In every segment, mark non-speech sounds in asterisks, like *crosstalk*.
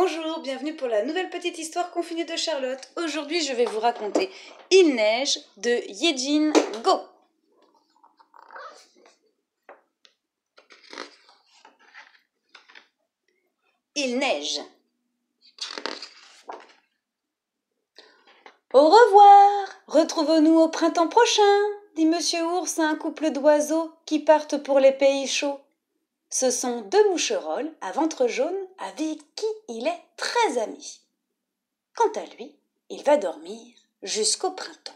Bonjour, bienvenue pour la nouvelle petite histoire confinée de Charlotte. Aujourd'hui, je vais vous raconter Il neige de Yejin Go. Il neige. Au revoir, retrouvons-nous au printemps prochain, dit Monsieur Ours à un couple d'oiseaux qui partent pour les pays chauds. Ce sont deux moucherolles à ventre jaune avec qui il est très ami. Quant à lui, il va dormir jusqu'au printemps.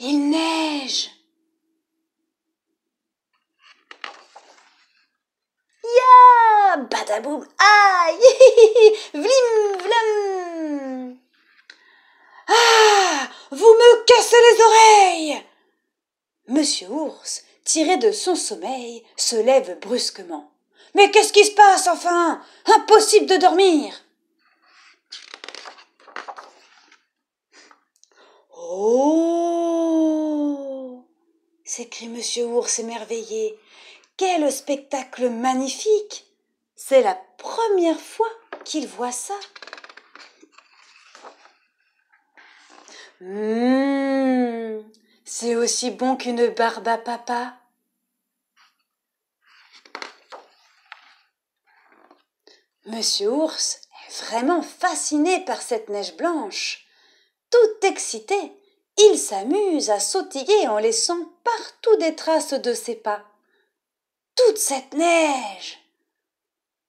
Il neige. Ya Badaboum Aïe *laughs* Vlim vlam Ah Vous me cassez les oreilles Monsieur Ours, tiré de son sommeil, se lève brusquement. Mais qu'est-ce qui se passe enfin Impossible de dormir Oh s'écrie Monsieur Ours émerveillé. Quel spectacle magnifique C'est la première fois qu'il voit ça. Hmm. C'est aussi bon qu'une barbe à papa. Monsieur Ours est vraiment fasciné par cette neige blanche. Tout excité, il s'amuse à sautiller en laissant partout des traces de ses pas. Toute cette neige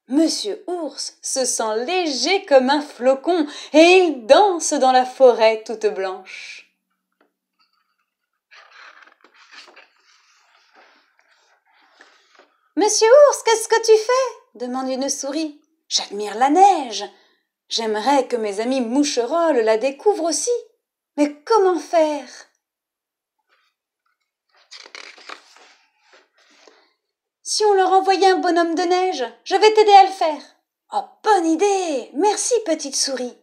Monsieur Ours se sent léger comme un flocon et il danse dans la forêt toute blanche. Monsieur ours, qu'est-ce que tu fais demande une souris. J'admire la neige. J'aimerais que mes amis moucherolles la découvrent aussi. Mais comment faire Si on leur envoyait un bonhomme de neige, je vais t'aider à le faire. Oh, bonne idée Merci, petite souris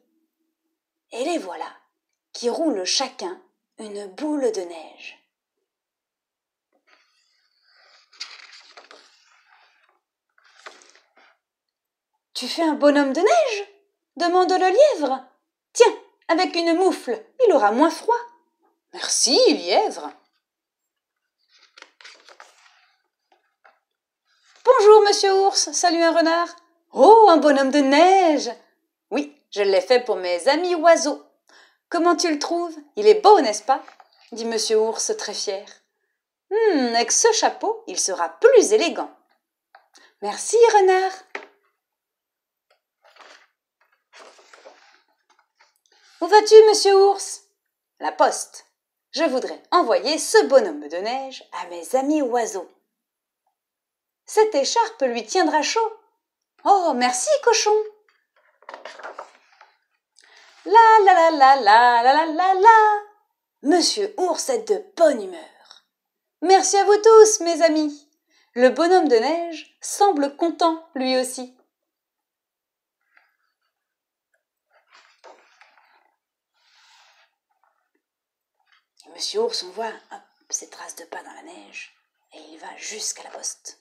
Et les voilà, qui roulent chacun une boule de neige. Tu fais un bonhomme de neige demande le lièvre. Tiens, avec une moufle, il aura moins froid. Merci, lièvre. Bonjour, monsieur ours, Salut, un renard. Oh, un bonhomme de neige. Oui, je l'ai fait pour mes amis oiseaux. Comment tu le trouves Il est beau, n'est-ce pas dit monsieur ours très fier. Hum, avec ce chapeau, il sera plus élégant. Merci, renard. Où vas-tu, monsieur ours La poste. Je voudrais envoyer ce bonhomme de neige à mes amis oiseaux. Cette écharpe lui tiendra chaud. Oh, merci, cochon. La la la la la la la la la. Monsieur ours est de bonne humeur. Merci à vous tous, mes amis. Le bonhomme de neige semble content, lui aussi. Monsieur Ours, on voit ses traces de pas dans la neige, et il va jusqu'à la poste.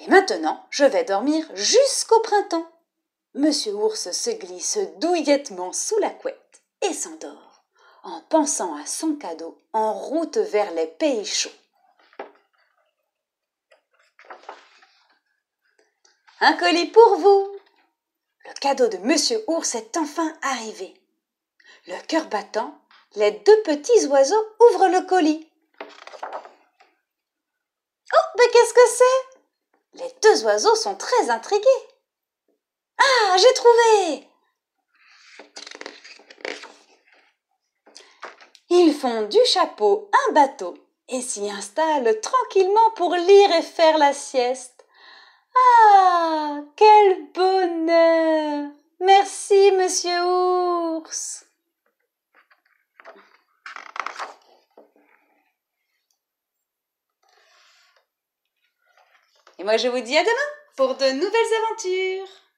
Et maintenant, je vais dormir jusqu'au printemps. Monsieur Ours se glisse douillettement sous la couette et s'endort, en pensant à son cadeau en route vers les pays chauds. Un colis pour vous cadeau de Monsieur Ours est enfin arrivé. Le cœur battant, les deux petits oiseaux ouvrent le colis. Oh, mais qu'est-ce que c'est Les deux oiseaux sont très intrigués. Ah, j'ai trouvé Ils font du chapeau un bateau et s'y installent tranquillement pour lire et faire la sieste. Ah, monsieur ours Et moi je vous dis à demain pour de nouvelles aventures